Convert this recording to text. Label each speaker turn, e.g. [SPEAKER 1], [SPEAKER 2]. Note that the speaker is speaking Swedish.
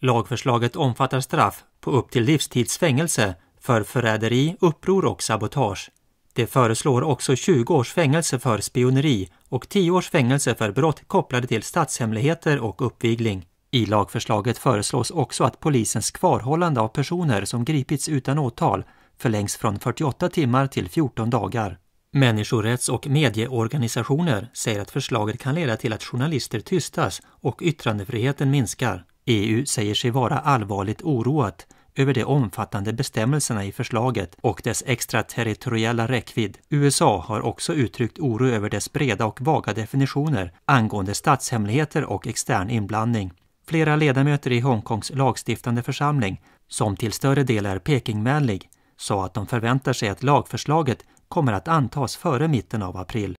[SPEAKER 1] Lagförslaget omfattar straff på upp till livstids fängelse för förräderi, uppror och sabotage. Det föreslår också 20 års fängelse för spioneri och 10 års fängelse för brott kopplade till statshemligheter och uppvigling. I lagförslaget föreslås också att polisens kvarhållande av personer som gripits utan åtal förlängs från 48 timmar till 14 dagar. Människorätts och medieorganisationer säger att förslaget kan leda till att journalister tystas och yttrandefriheten minskar. EU säger sig vara allvarligt oroat över de omfattande bestämmelserna i förslaget och dess extraterritoriella räckvidd. USA har också uttryckt oro över dess breda och vaga definitioner angående statshemligheter och extern inblandning. Flera ledamöter i Hongkongs lagstiftande församling, som till större del är Pekingvänlig, sa att de förväntar sig att lagförslaget kommer att antas före mitten av april.